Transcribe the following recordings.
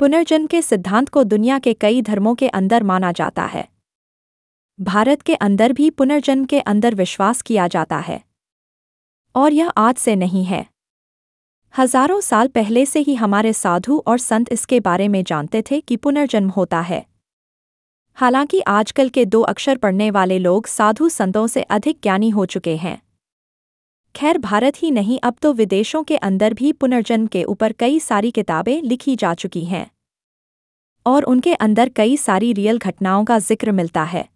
पुनर्जन्म के सिद्धांत को दुनिया के कई धर्मों के अंदर माना जाता है भारत के अंदर भी पुनर्जन्म के अंदर विश्वास किया जाता है और यह आज से नहीं है हजारों साल पहले से ही हमारे साधु और संत इसके बारे में जानते थे कि पुनर्जन्म होता है हालांकि आजकल के दो अक्षर पढ़ने वाले लोग साधु संतों से अधिक ज्ञानी हो चुके हैं खैर भारत ही नहीं अब तो विदेशों के अंदर भी पुनर्जन्म के ऊपर कई सारी किताबें लिखी जा चुकी हैं और उनके अंदर कई सारी रियल घटनाओं का जिक्र मिलता है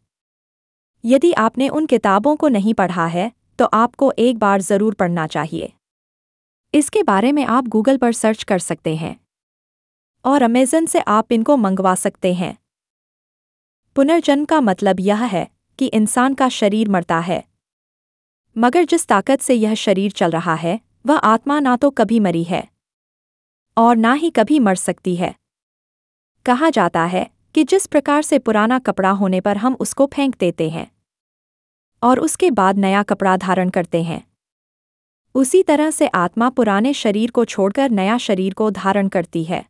यदि आपने उन किताबों को नहीं पढ़ा है तो आपको एक बार ज़रूर पढ़ना चाहिए इसके बारे में आप गूगल पर सर्च कर सकते हैं और अमेजन से आप इनको मंगवा सकते हैं पुनर्जन्म का मतलब यह है कि इंसान का शरीर मरता है मगर जिस ताकत से यह शरीर चल रहा है वह आत्मा ना तो कभी मरी है और ना ही कभी मर सकती है कहा जाता है कि जिस प्रकार से पुराना कपड़ा होने पर हम उसको फेंक देते हैं और उसके बाद नया कपड़ा धारण करते हैं उसी तरह से आत्मा पुराने शरीर को छोड़कर नया शरीर को धारण करती है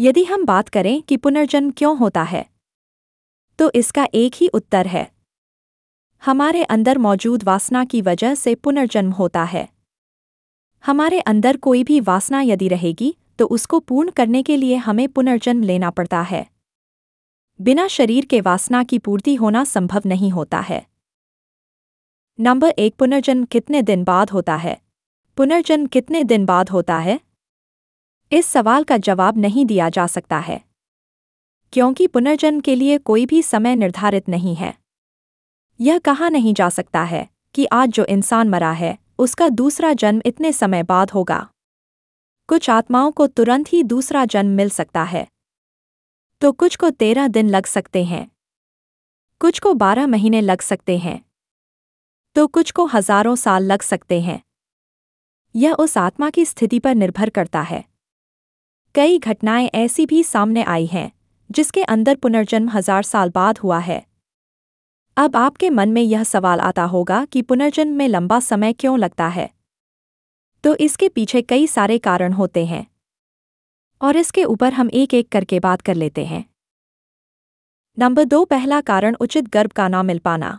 यदि हम बात करें कि पुनर्जन्म क्यों होता है तो इसका एक ही उत्तर है हमारे अंदर मौजूद वासना की वजह से पुनर्जन्म होता है हमारे अंदर कोई भी वासना यदि रहेगी तो उसको पूर्ण करने के लिए हमें पुनर्जन्म लेना पड़ता है बिना शरीर के वासना की पूर्ति होना संभव नहीं होता है नंबर एक पुनर्जन्म कितने दिन बाद होता है पुनर्जन्म कितने दिन बाद होता है इस सवाल का जवाब नहीं दिया जा सकता है क्योंकि पुनर्जन्म के लिए कोई भी समय निर्धारित नहीं है यह कहा नहीं जा सकता है कि आज जो इंसान मरा है उसका दूसरा जन्म इतने समय बाद होगा कुछ आत्माओं को तुरंत ही दूसरा जन्म मिल सकता है तो कुछ को तेरह दिन लग सकते हैं कुछ को बारह महीने लग सकते हैं तो कुछ को हजारों साल लग सकते हैं यह उस आत्मा की स्थिति पर निर्भर करता है कई घटनाएं ऐसी भी सामने आई हैं जिसके अंदर पुनर्जन्म हजार साल बाद हुआ है अब आपके मन में यह सवाल आता होगा कि पुनर्जन्म में लंबा समय क्यों लगता है तो इसके पीछे कई सारे कारण होते हैं और इसके ऊपर हम एक एक करके बात कर लेते हैं नंबर दो पहला कारण उचित गर्भ का ना मिल पाना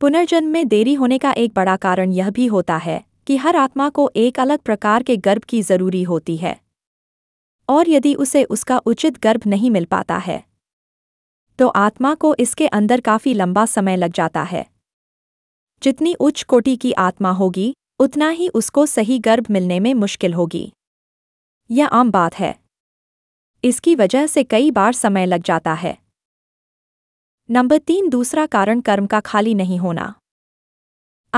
पुनर्जन्म में देरी होने का एक बड़ा कारण यह भी होता है कि हर आत्मा को एक अलग प्रकार के गर्भ की जरूरी होती है और यदि उसे उसका उचित गर्भ नहीं मिल पाता है तो आत्मा को इसके अंदर काफ़ी लंबा समय लग जाता है जितनी उच्च कोटि की आत्मा होगी उतना ही उसको सही गर्भ मिलने में मुश्किल होगी यह आम बात है इसकी वजह से कई बार समय लग जाता है नंबर तीन दूसरा कारण कर्म का खाली नहीं होना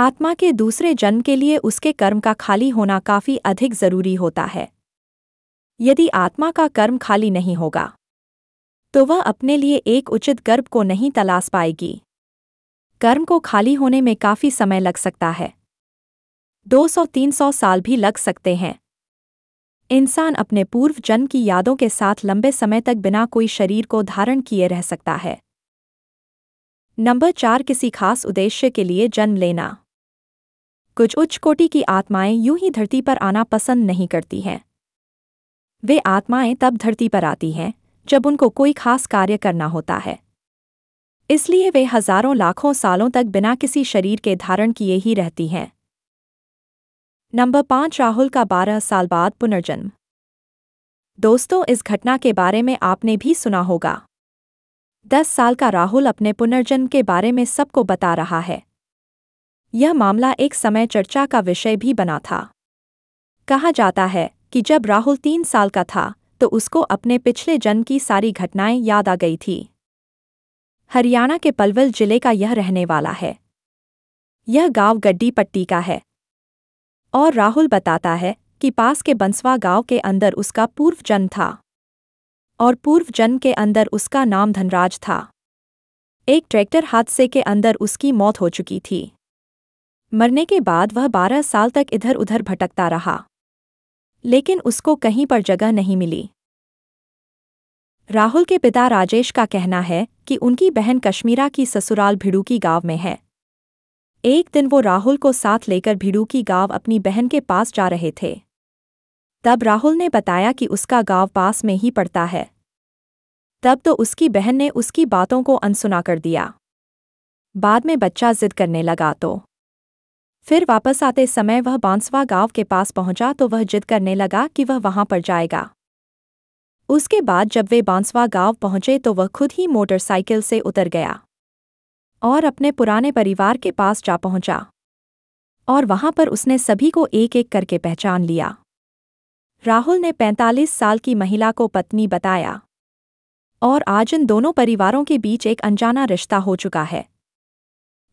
आत्मा के दूसरे जन्म के लिए उसके कर्म का खाली होना काफ़ी अधिक ज़रूरी होता है यदि आत्मा का कर्म खाली नहीं होगा तो वह अपने लिए एक उचित गर्भ को नहीं तलाश पाएगी कर्म को खाली होने में काफ़ी समय लग सकता है 200-300 साल भी लग सकते हैं इंसान अपने पूर्व जन्म की यादों के साथ लंबे समय तक बिना कोई शरीर को धारण किए रह सकता है नंबर चार किसी खास उद्देश्य के लिए जन्म लेना कुछ उच्च कोटि की आत्माएं यूं ही धरती पर आना पसंद नहीं करती हैं वे आत्माएं तब धरती पर आती हैं जब उनको कोई खास कार्य करना होता है इसलिए वे हजारों लाखों सालों तक बिना किसी शरीर के धारण किए ही रहती हैं नंबर पाँच राहुल का बारह साल बाद पुनर्जन्म दोस्तों इस घटना के बारे में आपने भी सुना होगा दस साल का राहुल अपने पुनर्जन्म के बारे में सबको बता रहा है यह मामला एक समय चर्चा का विषय भी बना था कहा जाता है कि जब राहुल तीन साल का था तो उसको अपने पिछले जन्म की सारी घटनाएं याद आ गई थी हरियाणा के पलवल जिले का यह रहने वाला है यह गांव गड्डी पट्टी का है और राहुल बताता है कि पास के बंसवा गांव के अंदर उसका पूर्व जन्म था और पूर्व जन्म के अंदर उसका नाम धनराज था एक ट्रैक्टर हादसे के अंदर उसकी मौत हो चुकी थी मरने के बाद वह बारह साल तक इधर उधर भटकता रहा लेकिन उसको कहीं पर जगह नहीं मिली राहुल के पिता राजेश का कहना है कि उनकी बहन कश्मीरा की ससुराल भिड़ूकी गांव में है एक दिन वो राहुल को साथ लेकर भिड़ूकी गांव अपनी बहन के पास जा रहे थे तब राहुल ने बताया कि उसका गांव पास में ही पड़ता है तब तो उसकी बहन ने उसकी बातों को अनसुना कर दिया बाद में बच्चा जिद करने लगा तो फिर वापस आते समय वह बांसवा गांव के पास पहुंचा तो वह जिद करने लगा कि वह वहां पर जाएगा उसके बाद जब वे बांसवा गांव पहुंचे तो वह खुद ही मोटरसाइकिल से उतर गया और अपने पुराने परिवार के पास जा पहुंचा और वहां पर उसने सभी को एक एक करके पहचान लिया राहुल ने 45 साल की महिला को पत्नी बताया और आज इन दोनों परिवारों के बीच एक अनजाना रिश्ता हो चुका है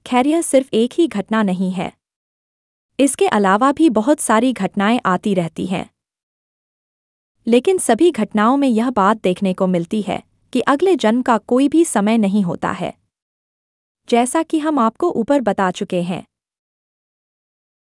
खैर यह सिर्फ एक ही घटना नहीं है इसके अलावा भी बहुत सारी घटनाएं आती रहती हैं लेकिन सभी घटनाओं में यह बात देखने को मिलती है कि अगले जन्म का कोई भी समय नहीं होता है जैसा कि हम आपको ऊपर बता चुके हैं